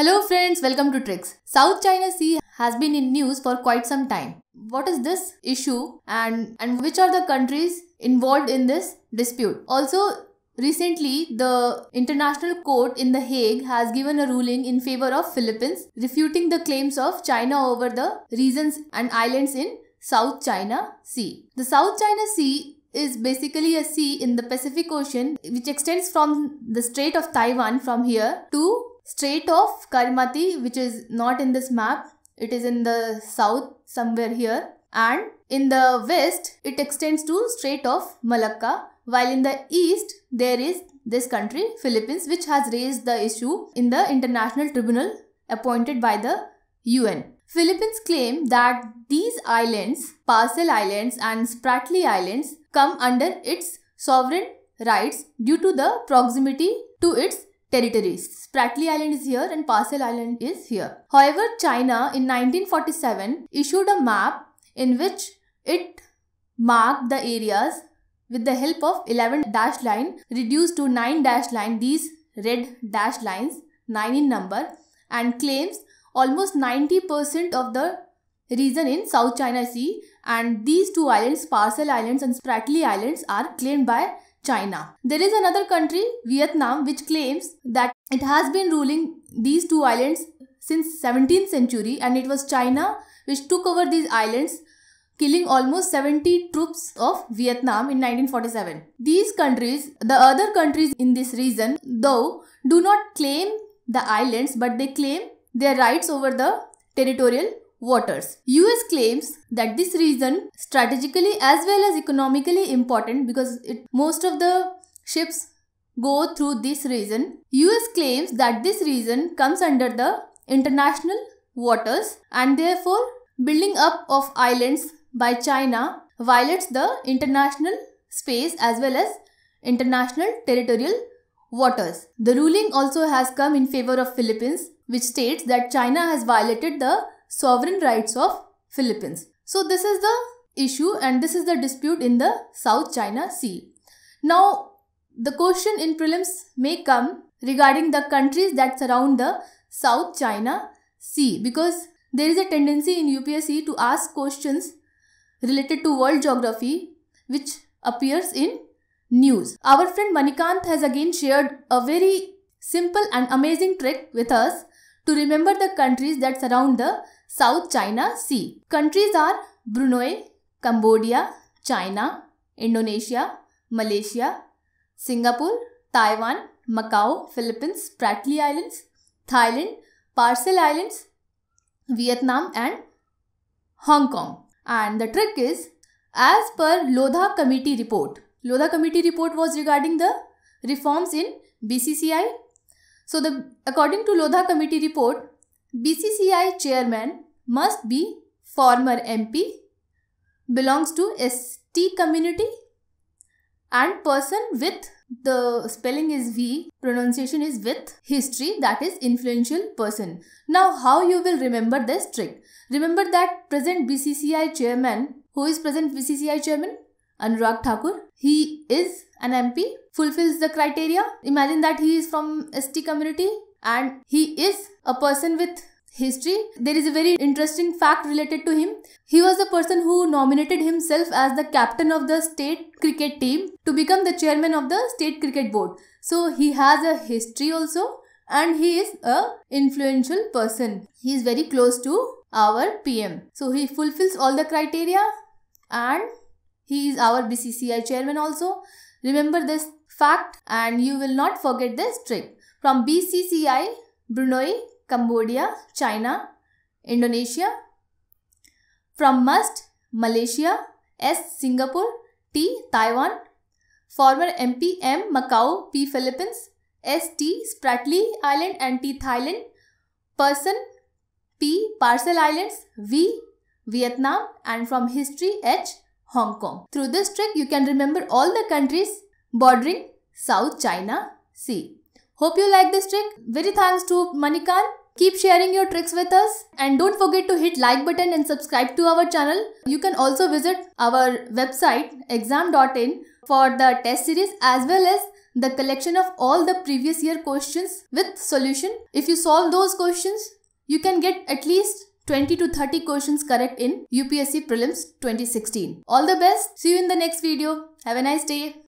Hello friends, welcome to Tricks. South China Sea has been in news for quite some time. What is this issue and, and which are the countries involved in this dispute? Also, Recently, the International Court in The Hague has given a ruling in favor of Philippines, refuting the claims of China over the regions and islands in South China Sea. The South China Sea is basically a sea in the Pacific Ocean which extends from the Strait of Taiwan from here to Strait of Karimati, which is not in this map, it is in the south somewhere here, and in the west, it extends to Strait of Malacca, while in the east, there is this country, Philippines, which has raised the issue in the international tribunal appointed by the UN. Philippines claim that these islands, Parcel Islands and Spratly Islands, come under its sovereign rights due to the proximity to its territories. Spratly Island is here and Parcel Island is here. However, China in 1947 issued a map in which it marked the areas with the help of 11 dashed line reduced to 9 dashed line these red dashed lines 9 in number and claims almost 90% of the region in South China Sea and these two islands Parcel Islands and Spratly Islands are claimed by China. There is another country, Vietnam, which claims that it has been ruling these two islands since 17th century and it was China which took over these islands killing almost 70 troops of Vietnam in 1947. These countries, the other countries in this region, though, do not claim the islands but they claim their rights over the territorial waters. US claims that this region strategically as well as economically important because it, most of the ships go through this region. US claims that this region comes under the international waters and therefore building up of islands by China violates the international space as well as international territorial waters. The ruling also has come in favor of Philippines which states that China has violated the sovereign rights of Philippines. So this is the issue and this is the dispute in the South China Sea. Now the question in prelims may come regarding the countries that surround the South China Sea because there is a tendency in UPSC to ask questions related to world geography which appears in news. Our friend Manikant has again shared a very simple and amazing trick with us to remember the countries that surround the South China Sea. Countries are Brunei, Cambodia, China, Indonesia, Malaysia, Singapore, Taiwan, Macau, Philippines, Spratly Islands, Thailand, Parcel Islands, Vietnam and Hong Kong. And the trick is, as per Lodha Committee report, Lodha Committee report was regarding the reforms in BCCI so, the, according to Lodha committee report, BCCI chairman must be former MP, belongs to ST community and person with the spelling is V, pronunciation is with history that is influential person. Now, how you will remember this trick? Remember that present BCCI chairman, who is present BCCI chairman? Anurag Thakur. He is an MP, fulfills the criteria. Imagine that he is from ST community and he is a person with history. There is a very interesting fact related to him. He was the person who nominated himself as the captain of the state cricket team to become the chairman of the state cricket board. So he has a history also and he is a influential person. He is very close to our PM. So he fulfills all the criteria and he is our BCCI chairman also. Remember this fact and you will not forget this trip. From BCCI, Brunei, Cambodia, China, Indonesia. From MUST, Malaysia, S, Singapore, T, Taiwan. Former MP M, Macau, P, Philippines, S, T, Spratly Island and T, Thailand. Person, P, Parcel Islands, V, Vietnam and from history H, Hong Kong. Through this trick, you can remember all the countries bordering South China Sea. Hope you like this trick. Very thanks to Manikan. Keep sharing your tricks with us and don't forget to hit like button and subscribe to our channel. You can also visit our website exam.in for the test series as well as the collection of all the previous year questions with solution. If you solve those questions, you can get at least 20 to 30 questions correct in UPSC Prelims 2016. All the best. See you in the next video. Have a nice day.